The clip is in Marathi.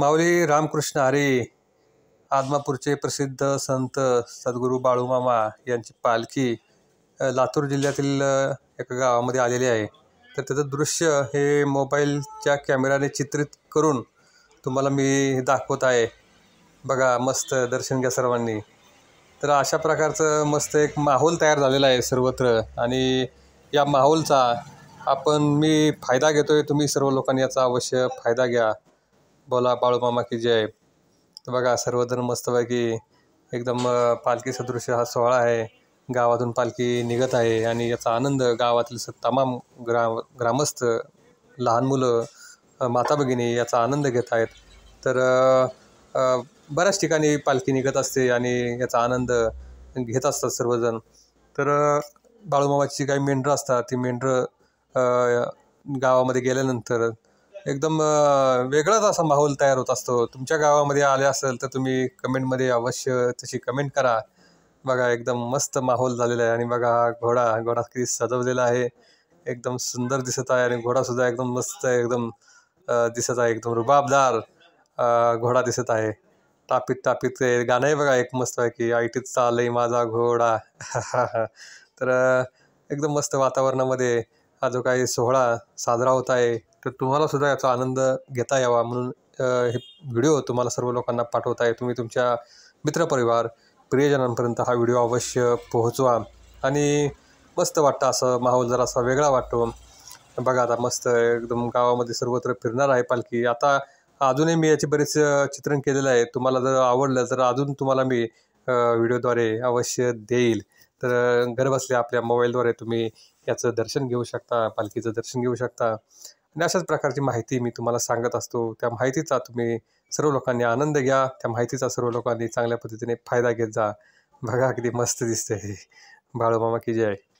माऊली रामकृष्ण आरे आदमापूरचे प्रसिद्ध संत सद्गुरू बाळूमामा यांची पालखी लातूर जिल्ह्यातील एका गावामध्ये आलेली आहे तर त्याचं दृश्य हे मोबाईलच्या कॅमेराने चित्रित करून तुम्हाला मी दाखवत आहे बघा मस्त दर्शन घ्या सर्वांनी तर अशा प्रकारचं मस्त एक माहोल तयार झालेला आहे सर्वत्र आणि या माहोलचा आपण मी फायदा घेतो आहे तुम्ही सर्व लोकांनी याचा अवश्य फायदा घ्या बोला बाळूमामा की जय बघा सर्वजण मस्तपैकी एकदम पालखी सदृश हा सोहळा आहे गावातून पालखी निघत आहे आणि याचा आनंद गावातील तमाम ग्रा ग्रामस्थ लहान मुलं माता भगिनी याचा आनंद घेत आहेत तर बऱ्याच ठिकाणी पालखी निघत असते आणि याचा आनंद घेत असतात सर्वजण तर बाळूमामाची काही मेंढरं असतात ती मेंढरं गावामध्ये गेल्यानंतर एकदम वेगळाच असा माहोल तयार होत असतो तुमच्या गावामध्ये आले असेल तर तुम्ही कमेंटमध्ये अवश्य तशी कमेंट करा बघा एकदम मस्त माहोल झालेला आहे आणि बघा हा घोडा घोडा किती सजवलेला आहे एकदम सुंदर दिसत आहे आणि घोडासुद्धा एकदम मस्त एकदम दिसत आहे एकदम रुबाबदार घोडा दिसत आहे टापीत टापीत गाणं आहे बघा एक मस्त आहे की आयटीत चालय माझा घोडा तर एकदम मस्त वातावरणामध्ये हा जो काही सोहळा साजरा होत आहे तर तुम्हाला सुद्धा याचा आनंद घेता यावा म्हणून हे व्हिडिओ तुम्हाला सर्व लोकांना पाठवत आहे तुम्ही तुमच्या मित्रपरिवार प्रियजनांपर्यंत हा व्हिडिओ अवश्य पोहोचवा आणि मस्त वाटतं असं माहोल जरा असा वेगळा वाटतो बघा आता मस्त एकदम गावामध्ये सर्वत्र फिरणार आहे पालखी आता अजूनही मी याचे बरेच चित्रण केलेलं आहे तुम्हाला जर आवडलं तर अजून तुम्हाला मी व्हिडिओद्वारे अवश्य देईल तर घरबसल्या आपल्या मोबाईलद्वारे तुम्ही याचं दर्शन घेऊ शकता पालखीचं दर्शन घेऊ शकता आणि अशाच प्रकारची माहिती मी तुम्हाला सांगत असतो त्या माहितीचा तुम्ही सर्व लोकांनी आनंद घ्या त्या माहितीचा सर्व लोकांनी चांगल्या पद्धतीने फायदा घेत जा बघा अगदी मस्त दिसते बाळूमामा की जय